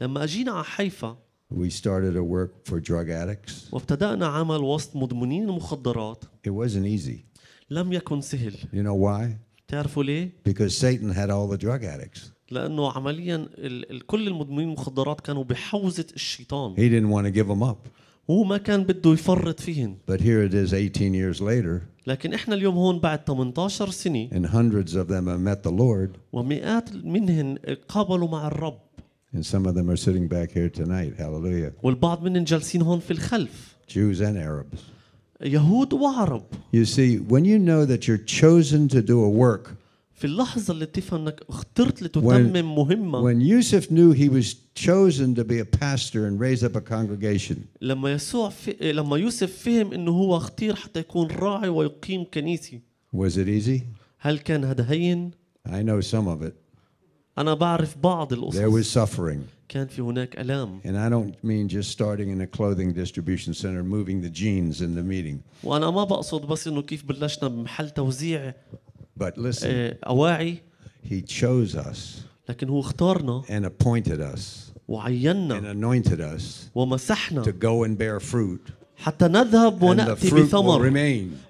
لما اجينا على حيفا We started a work for drug addicts. وابتدأنا عمل وسط مدمنين المخدرات. It wasn't easy. لم يكن سهل. You know why? تعرفوا ليه؟ Because Satan had all the drug addicts. لأنه عمليا كل المدمنين المخدرات كانوا بحوزة الشيطان. He didn't want to give them up. هو ما كان بده يفرط فيهن. But here it is 18 years later. لكن احنا اليوم هون بعد 18 سنة. And hundreds of them have met the Lord. ومئات منهن قابلوا مع الرب. And some of them are sitting back here tonight. Hallelujah. والبعض منهم جالسين هون في الخلف. Jews and Arabs. يهود وعرب. You see, when you know that you're chosen to do a work. في اللحظة اللي تفهم انك لتتمم مهمة. When Yusuf knew he was chosen to be a pastor and raise up a congregation. لما يسوع لما يوسف فهم انه هو اختير حتى يكون راعي ويقيم Was it easy? هل كان هذا هين؟ I know some of it. أنا بعرف بعض القصص. There was suffering. كان في هناك ألام. And I don't mean just starting in a clothing distribution center, moving the jeans in the meeting. وأنا ما بقصد بس إنه كيف بلشنا بمحل توزيع. But listen. أواعي. He chose us. لكن هو اختارنا. And appointed us. وعيننا. And anointed us. ومسحنا. To go and bear fruit. حتى نذهب ونأتي بثمر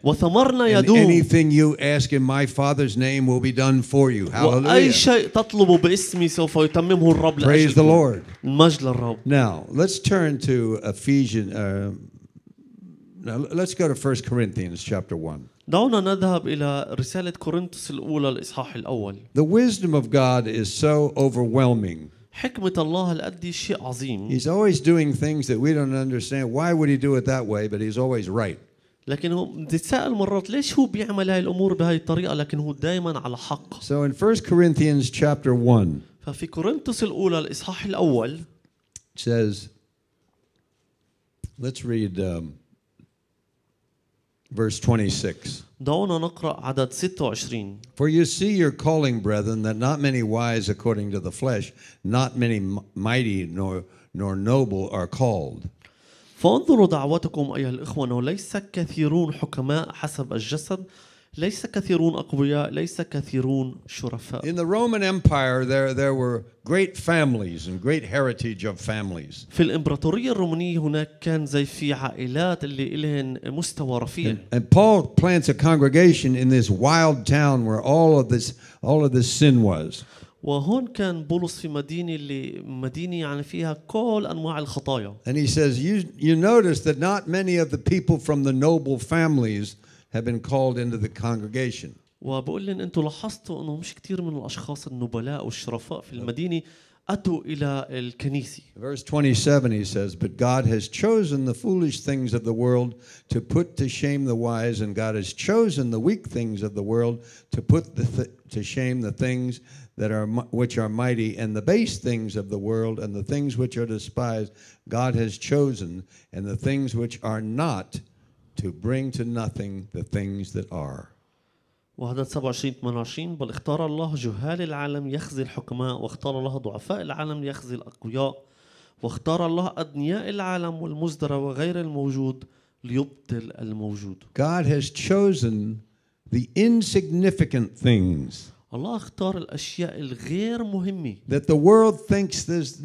وثمرنا يدوم anything you ask in my father's name will be done for you Hallelujah. وأي شيء تطلبه باسمي سوف يتممه الرب لأجلكم Praise the Lord المجد للرب Now let's turn to Ephesians uh, now let's go to 1 Corinthians chapter 1 دعونا نذهب إلى رسالة كورنثوس الأولى الإصحاح الأول The wisdom of God is so overwhelming حكمة الله الأدي شيء عظيم. He's always doing things that we don't understand. Why would he do it that way? But he's always right. لكن هو بتتساءل مرات ليش هو بيعمل هاي الامور بهاي الطريقه لكن هو دائما على حق. So in 1 Corinthians chapter 1 ففي كورنثوس الاولى الاصحاح الاول it says let's read um, verse 26 For you see your calling brethren that not many wise according to the flesh not many mighty nor nor noble are called فانظروا دعوتكم أيها الإخوة ليس كثيرون حكماء حسب الجسد ليس كثيرون أقوياء ليس كثيرون شرفاء In the Roman Empire there there were great families and great heritage of families في الإمبراطورية الرومانية هناك كان زي في عائلات اللي إلهن مستوى رفيع and, and Paul plants a congregation in this wild town where all of this all of this sin was وهون كان بولس في مدينة اللي مدينة يعني فيها كل أنواع الخطايا. And he says you you notice that not many of the people from the noble families have been called into the congregation. وبقول لهم انتم لاحظتوا انه مش كثير من الاشخاص النبلاء والشرفاء في المدينه اتوا الى الكنيسه. Verse 27 he says, but God has chosen the foolish things of the world to put to shame the wise and God has chosen the weak things of the world to put the th to shame the things that are which are mighty and the base things of the world and the things which are despised God has chosen and the things which are not to bring to nothing the things that are. وعدد 27 28 بل اختار الله جهال العالم يخزي الحكماء واختار الله ضعفاء العالم يخزي الأقوياء واختار الله أدنياء العالم والمزدرى وغير الموجود ليبطل الموجود. God has chosen the insignificant things. الله اختار الاشياء الغير مهمه that the world thinks this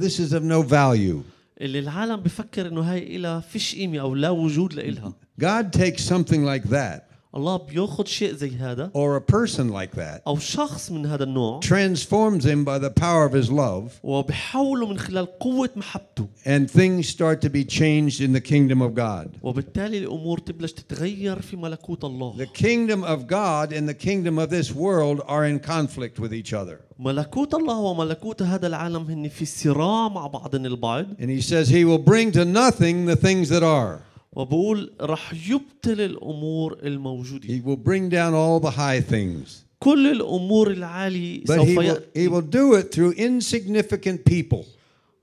this is of no value اللي العالم بفكر انه هاي إلها فيش قيمه او لا وجود لها God takes something like that الله بياخد شيء زي هذا or a person like that أو شخص من هذا النوع transforms him by the power of his love وبحوله من خلال قوة محبته and things start to be changed in the kingdom of God وبالتالي الأمور تبلش تتغير في ملكوت الله the kingdom of God and the kingdom of this world are in conflict with each other ملكوت الله وملكوت هذا العالم هن في صراع مع بعضهم البعض and he says he will bring to nothing the things that are وبقول رح يبطل الامور الموجوده He will bring down all the high things. كل الامور العاليه But سوف he will, he will do it through insignificant people.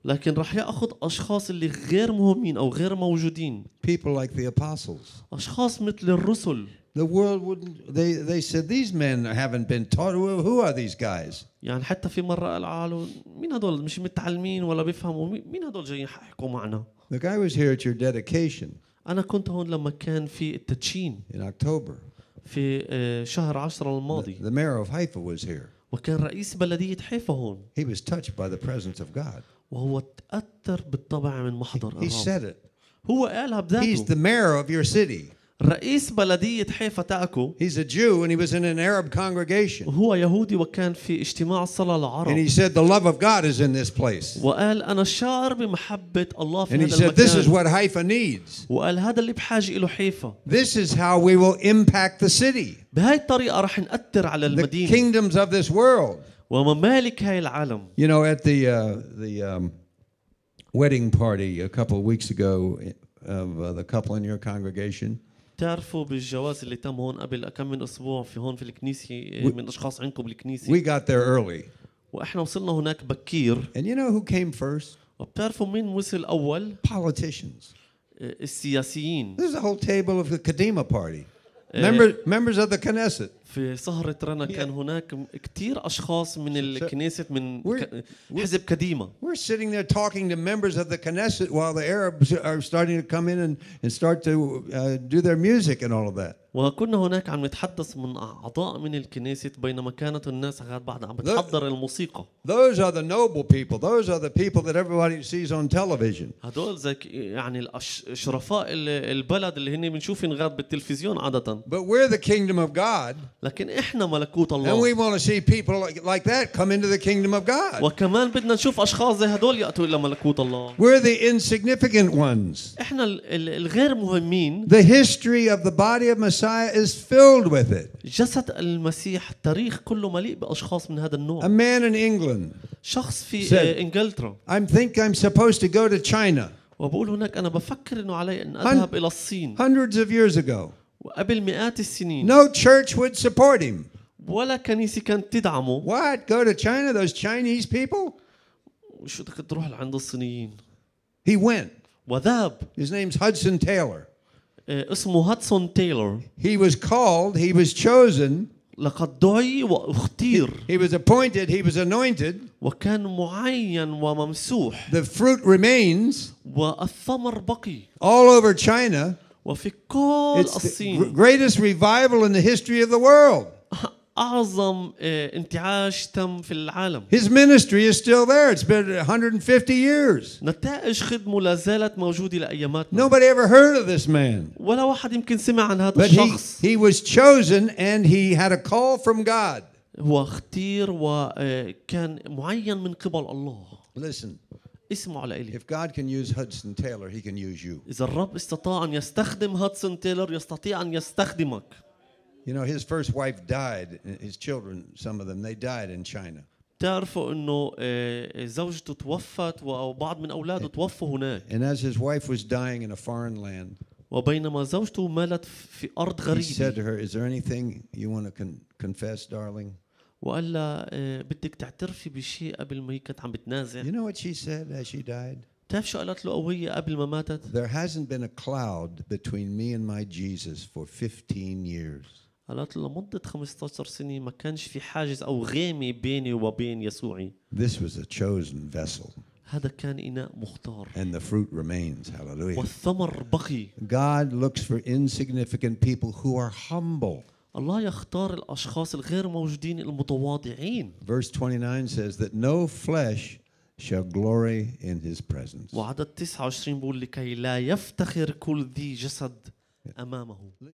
لكن رح ياخذ اشخاص اللي غير مهمين او غير موجودين. People like the apostles. اشخاص مثل الرسل. The world wouldn't they they said these men haven't been taught who are these guys? يعني حتى في مرة قالوا مين هدول مش متعلمين ولا بيفهموا مين هدول جايين يحكوا معنا؟ The guy was here at your dedication. أنا كنت هون لما كان في التدشين. In October. في شهر 10 الماضي. The, the mayor of Haifa was here. وكان رئيس بلدية حيفا هون. He was touched by the presence of God. وهو تأثر بالطبع من محضر الرب. He said it. هو قالها بذاته. He's the mayor of your city. رئيس بلدية حيفا تاكو He's a Jew and he was in an Arab congregation. هو يهودي وكان في اجتماع صلاة العرب. And he said the love of God is in this place. وقال أنا شعر بمحبة الله في And he said this is what Haifa needs. وقال هذا اللي بحاجة إله حيفا. This is how we will impact the city, بهاي الطريقة رح نأثر على the kingdoms of this world. وممالك هاي العالم. You know, at the uh, the um, wedding party a couple of weeks ago uh, of uh, the couple in your congregation, بتعرفوا بالجواز اللي تم هون قبل كم من اسبوع في هون في الكنيسه من اشخاص عندكم بالكنيسه We got there early. واحنا وصلنا هناك بكير. And you know who came first? وبتعرفوا مين وصل اول؟ Politicians. آه، السياسيين. There's a whole table of the Kadima party. آه. Members members of the Knesset. في سهرة رنا كان هناك كثير أشخاص من الكنيسة من حزب قديمة. We're sitting there talking to members of the Knesset while the Arabs are starting to come in and, and start to uh, do their music and all of that. وكنا هناك عم نتحدث من أعضاء من الكنيسة بينما كانت الناس غاد بعد عم بتحضر الموسيقى. Those are the noble people. Those are the people that everybody sees on television. هدول زي يعني الشرفاء البلد اللي هن بنشوفهم غاد بالتلفزيون عادة. But we're the kingdom of God. لكن إحنا ملكوت الله. And we want to see people like that come into the kingdom of God. وكمان بدنا نشوف أشخاص زي هدول يأتوا إلى ملكوت الله. We're the insignificant ones. إحنا الغير مهمين. The history of the body of Messiah Messiah is filled with it. جسد المسيح التاريخ كله مليء باشخاص من هذا النوع. A man in England شخص في انجلترا. I think I'm supposed to go to China. وبقول هناك انا بفكر انه علي ان اذهب الى الصين. Hundreds of years ago. وقبل مئات السنين. No church would support him. ولا كنيسة كانت تدعمه. What? Go to China? Those Chinese people? شو بدك تروح لعند الصينيين؟ He went. وذهب. His name's Hudson Taylor. Eh, اسمه هاتسون تايلور. He was called, he was chosen. لقد دعي واختير. He was appointed, he was anointed. وكان معين وممسوح. The fruit remains. والثمر بقي. All over China. وفي كل الصين. Greatest revival in the history of the world. اعظم آه، انتعاش تم في العالم. His ministry is still there. It's been 150 years. نتائج خدمه لا زالت موجوده لاياماتنا. Nobody ever heard of this man. ولا واحد يمكن سمع عن هذا But الشخص. But he, he was chosen and he had a call from God. هو اختير وكان آه، معين من قبل الله. Listen. اسمعوا لإلي. If God can use Hudson Taylor, he can use you. إذا الرب استطاع أن يستخدم هادسون تايلر يستطيع أن يستخدمك. You know, his first wife died, uh, his children, some of them, they died in China. تعرفوا انه زوجته توفت بعض من اولاده توفوا And as his wife was dying in a foreign land. وبينما زوجته مالت في ارض He said to her, is there anything you want to confess, darling? بدك تعترفي بشيء قبل ما عم You know what she said as she died? شو قالت له قبل ما ماتت؟ There hasn't been a cloud between me and my Jesus for 15 years. قالت له لمدة 15 سنة ما كانش في حاجز أو غيمة بيني وبين يسوعي. This was a chosen vessel. هذا كان إناء مختار. And the fruit remains. Hallelujah. والثمر بقي. God looks for insignificant people who are humble. الله يختار الأشخاص الغير موجودين المتواضعين. Verse 29 says that no flesh shall glory in his presence. وعدد 29 بيقول لكي لا يفتخر كل ذي جسد أمامه.